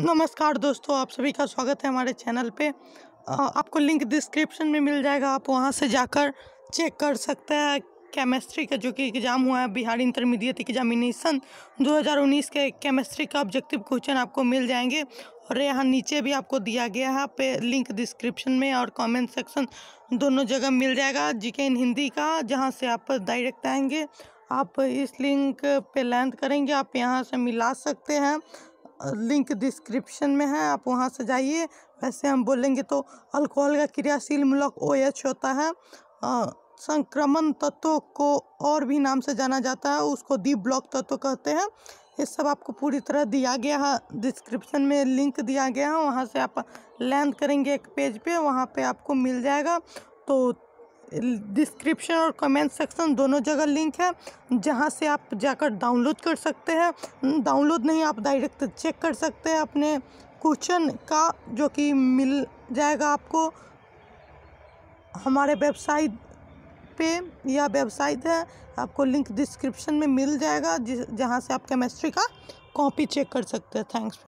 नमस्कार दोस्तों आप सभी का स्वागत है हमारे चैनल पे आपको लिंक डिस्क्रिप्शन में मिल जाएगा आप वहाँ से जाकर चेक कर सकते हैं केमिस्ट्री का जो कि एग्ज़ाम हुआ है बिहार इंटरमीडिएट एग्जामिनेशन 2019 के केमिस्ट्री का ऑब्जेक्टिव क्वेश्चन आपको मिल जाएंगे और यहाँ नीचे भी आपको दिया गया है पे लिंक डिस्क्रिप्शन में और कमेंट सेक्शन दोनों जगह मिल जाएगा जीके इन हिंदी का जहाँ से आप डायरेक्ट आएंगे आप इस लिंक पे लैंड करेंगे आप यहाँ से मिला सकते हैं लिंक डिस्क्रिप्शन में है आप वहाँ से जाइए वैसे हम बोलेंगे तो अल्कोहल का क्रियाशील मूलक ओ एच होता है संक्रमण तत्वों को और भी नाम से जाना जाता है उसको दीप ब्लॉक तत्व कहते हैं ये सब आपको पूरी तरह दिया गया है डिस्क्रिप्शन में लिंक दिया गया है वहाँ से आप लैंड करेंगे एक पेज पे वहाँ पे आपको मिल जाएगा तो डिस्क्रिप्शन और कमेंट सेक्शन दोनों जगह लिंक है जहाँ से आप जाकर डाउनलोड कर सकते हैं डाउनलोड नहीं आप डायरेक्ट चेक कर सकते हैं अपने क्वेश्चन का जो कि मिल जाएगा आपको हमारे वेबसाइट पे या वेबसाइट है आपको लिंक डिस्क्रिप्शन में मिल जाएगा जिस जहाँ से आप केमिस्ट्री का कॉपी चेक कर सकते हैं थैंक्स